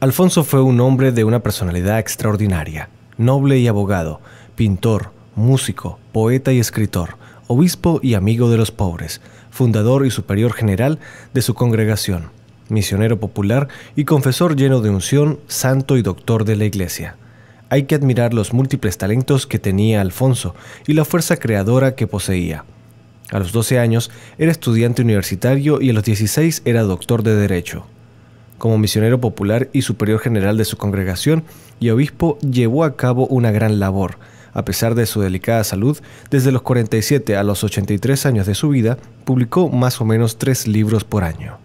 Alfonso fue un hombre de una personalidad extraordinaria, noble y abogado, pintor, músico, poeta y escritor, obispo y amigo de los pobres, fundador y superior general de su congregación, misionero popular y confesor lleno de unción, santo y doctor de la Iglesia. Hay que admirar los múltiples talentos que tenía Alfonso y la fuerza creadora que poseía. A los 12 años era estudiante universitario y a los 16 era doctor de Derecho. Como misionero popular y superior general de su congregación y obispo, llevó a cabo una gran labor. A pesar de su delicada salud, desde los 47 a los 83 años de su vida, publicó más o menos tres libros por año.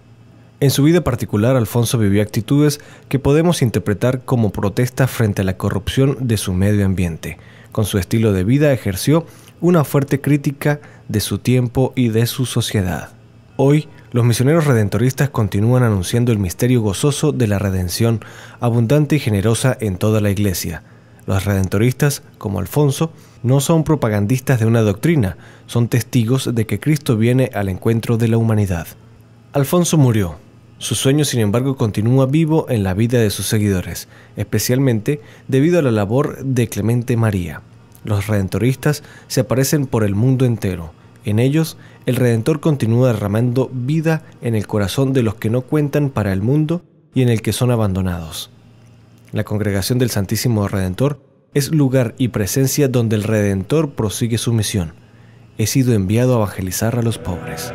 En su vida particular, Alfonso vivió actitudes que podemos interpretar como protesta frente a la corrupción de su medio ambiente. Con su estilo de vida ejerció una fuerte crítica de su tiempo y de su sociedad. Hoy, los misioneros redentoristas continúan anunciando el misterio gozoso de la redención abundante y generosa en toda la Iglesia. Los redentoristas, como Alfonso, no son propagandistas de una doctrina, son testigos de que Cristo viene al encuentro de la humanidad. Alfonso murió. Su sueño, sin embargo, continúa vivo en la vida de sus seguidores, especialmente debido a la labor de Clemente María. Los redentoristas se aparecen por el mundo entero. En ellos el Redentor continúa derramando vida en el corazón de los que no cuentan para el mundo y en el que son abandonados. La congregación del Santísimo Redentor es lugar y presencia donde el Redentor prosigue su misión. He sido enviado a evangelizar a los pobres.